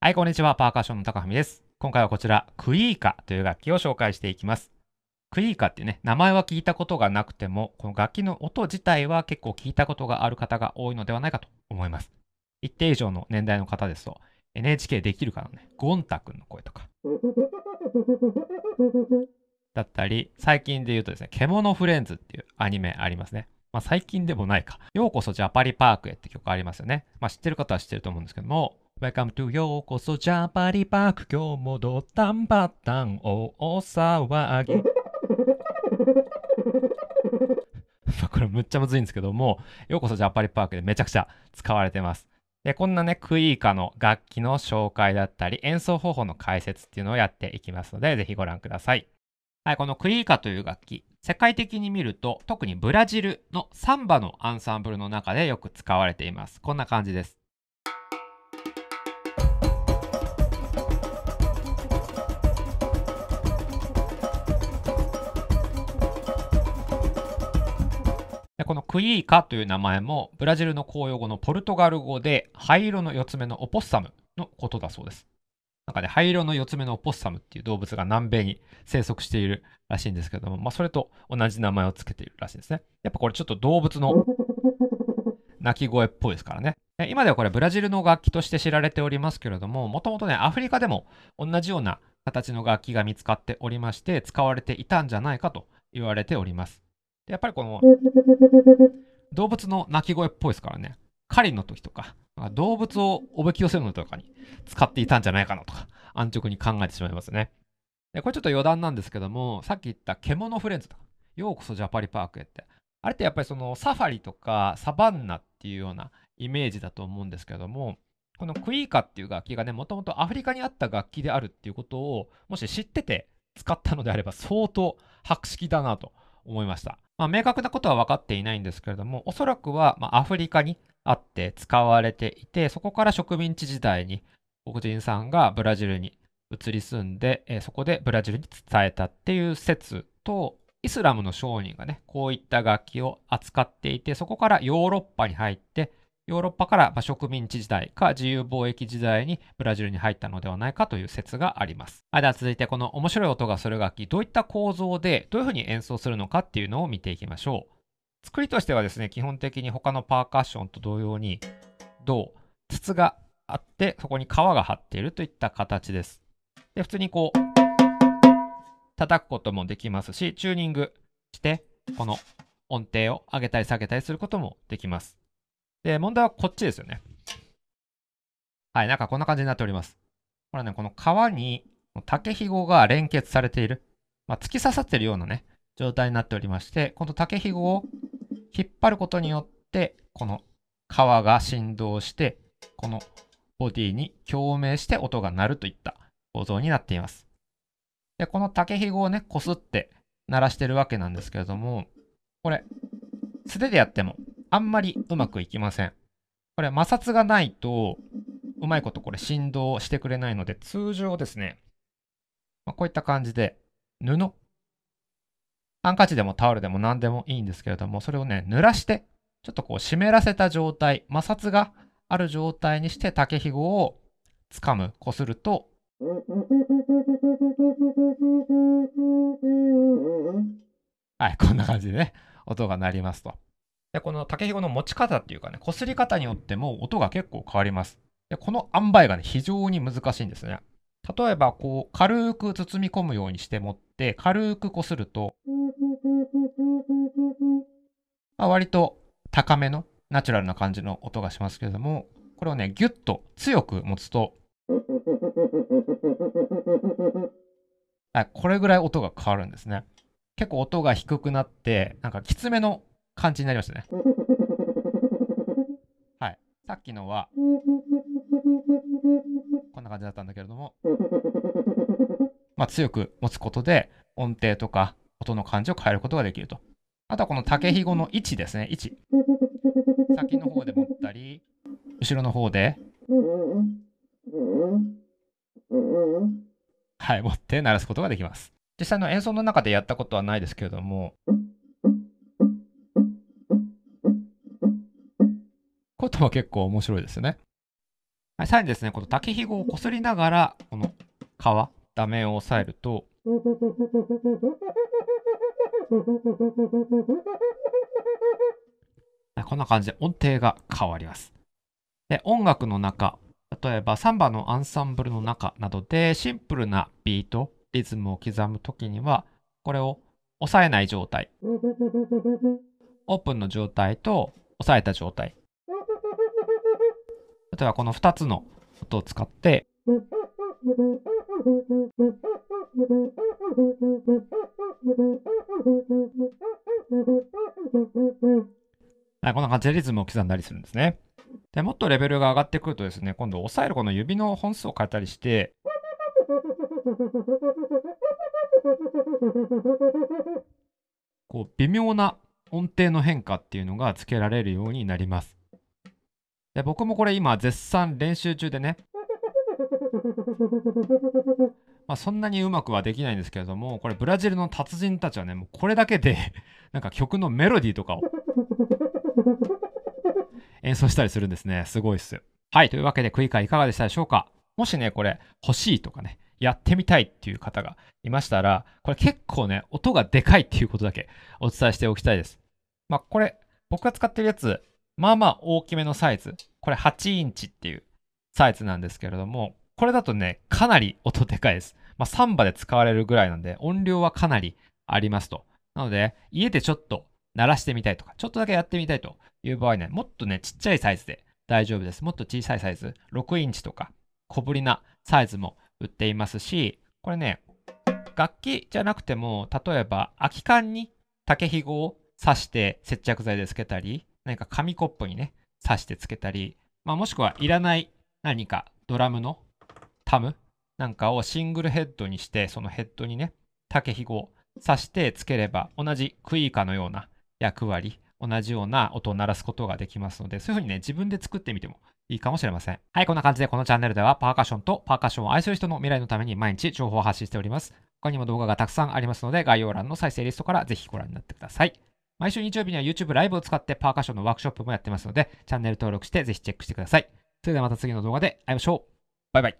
はい、こんにちは。パーカッションの高文です。今回はこちら、クイーカという楽器を紹介していきます。クリーカっていうね、名前は聞いたことがなくても、この楽器の音自体は結構聞いたことがある方が多いのではないかと思います。一定以上の年代の方ですと、NHK できるかのね、ゴンタ君の声とか。だったり、最近で言うとですね、獣フレンズっていうアニメありますね。まあ最近でもないか。ようこそジャパリパークへって曲ありますよね。まあ知ってる方は知ってると思うんですけども、Welcome to ようこそジャパリパーク今日もドタンバタン大騒ぎ。これむっちゃむずいんですけども、ようこそジャパリパークでめちゃくちゃ使われてます。で、こんなね、クイーカの楽器の紹介だったり、演奏方法の解説っていうのをやっていきますので、ぜひご覧ください。はい、このクイーカという楽器、世界的に見ると、特にブラジルのサンバのアンサンブルの中でよく使われています。こんな感じです。このクイーカという名前もブラジルの公用語のポルトガル語で灰色の四つ目のオポッサムのことだそうです。なんかね、灰色の四つ目のオポッサムっていう動物が南米に生息しているらしいんですけども、まあ、それと同じ名前を付けているらしいですね。やっぱこれちょっと動物の鳴き声っぽいですからね。今ではこれブラジルの楽器として知られておりますけれども、もともとね、アフリカでも同じような形の楽器が見つかっておりまして、使われていたんじゃないかと言われております。やっぱりこの、動物の鳴き声っぽいですからね。狩りの時とか、動物をおびき寄せるのとかに使っていたんじゃないかなとか、安直に考えてしまいますね。でこれちょっと余談なんですけども、さっき言った獣フレンズとか、ようこそジャパリパークへって、あれってやっぱりそのサファリとかサバンナっていうようなイメージだと思うんですけども、このクイーカっていう楽器がね、もともとアフリカにあった楽器であるっていうことを、もし知ってて使ったのであれば、相当博識だなと思いました。まあ、明確なことは分かっていないんですけれども、おそらくは、まアフリカにあって使われていて、そこから植民地時代に黒人さんがブラジルに移り住んで、えそこでブラジルに伝えたっていう説と、イスラムの商人がね、こういった楽器を扱っていて、そこからヨーロッパに入って、ヨーロッパから植民地時代か自由貿易時代にブラジルに入ったのではないかという説があります。はい、では続いてこの面白い音がする楽器、どういった構造でどういうふうに演奏するのかっていうのを見ていきましょう。作りとしてはですね、基本的に他のパーカッションと同様に、銅、筒があって、そこに皮が張っているといった形です。で、普通にこう、叩くこともできますし、チューニングして、この音程を上げたり下げたりすることもできます。で、問題はこっちですよね。はい、なんかこんな感じになっております。これね、この皮に竹ひごが連結されている、まあ、突き刺さってるようなね、状態になっておりまして、この竹ひごを引っ張ることによって、この皮が振動して、このボディに共鳴して音が鳴るといった構造になっています。で、この竹ひごをね、こすって鳴らしてるわけなんですけれども、これ、素手でやってもあんまりうまくいきません。これ摩擦がないと、うまいことこれ振動してくれないので、通常ですね、まあ、こういった感じで、布、ハンカチでもタオルでも何でもいいんですけれども、それをね、濡らして、ちょっとこう湿らせた状態、摩擦がある状態にして竹ひごを掴む、こすると、はい、こんな感じでね、音が鳴りますと。で、この竹ひごの持ち方っていうかね、擦り方によっても音が結構変わります。で、この塩梅がね、非常に難しいんですね。例えば、こう、軽く包み込むようにして持って、軽くこすると、まあ、割と高めのナチュラルな感じの音がしますけれども、これをね、ギュッと強く持つと、これぐらい音が変わるんですね。結構音が低くなって、なんかきつめの感じになりましたね。はい。さっきのは、こんな感じだったんだけれども、まあ、強く持つことで、音程とか音の感じを変えることができると。あとはこの竹ひごの位置ですね、位置。先の方で持ったり、後ろの方で、はい、持って鳴らすことができます。実際の演奏の中でやったことはないですけれども、ことは結構面白いですね。はい、さらにですね、この竹ひごをこすりながら、この皮、ダメを押さえると、こんな感じで音程が変わります。で音楽の中、例えばサンバのアンサンブルの中などでシンプルなビート、リズムを刻むときには、これを押さえない状態、オープンの状態と押さえた状態例はこの2つの音を使って。はい、こんな感じでリズムを刻んだりするんですね。でもっとレベルが上がってくるとですね、今度押さえるこの指の本数を変えたりして、こう微妙な音程の変化っていうのがつけられるようになります。で僕もこれ今絶賛練習中でねまあそんなにうまくはできないんですけれどもこれブラジルの達人たちはねもうこれだけで なんか曲のメロディーとかを演奏したりするんですねすごいっすはいというわけでクイカいかがでしたでしょうかもしねこれ欲しいとかねやってみたいっていう方がいましたらこれ結構ね音がでかいっていうことだけお伝えしておきたいですまあこれ僕が使ってるやつまあまあ大きめのサイズ。これ8インチっていうサイズなんですけれども、これだとね、かなり音でかいです。まあ、サンバで使われるぐらいなんで、音量はかなりありますと。なので、家でちょっと鳴らしてみたいとか、ちょっとだけやってみたいという場合ね、もっとね、ちっちゃいサイズで大丈夫です。もっと小さいサイズ、6インチとか、小ぶりなサイズも売っていますし、これね、楽器じゃなくても、例えば空き缶に竹ひごを刺して接着剤でつけたり、何か紙コップにね、刺してつけたり、まあ、もしくはいらない何かドラムのタムなんかをシングルヘッドにして、そのヘッドにね、竹ひごを刺してつければ、同じクイーカのような役割、同じような音を鳴らすことができますので、そういうふうにね、自分で作ってみてもいいかもしれません。はい、こんな感じでこのチャンネルではパーカッションとパーカッションを愛する人の未来のために毎日情報を発信しております。他にも動画がたくさんありますので、概要欄の再生リストからぜひご覧になってください。毎週日曜日には YouTube ライブを使ってパーカッションのワークショップもやってますので、チャンネル登録してぜひチェックしてください。それではまた次の動画で会いましょう。バイバイ。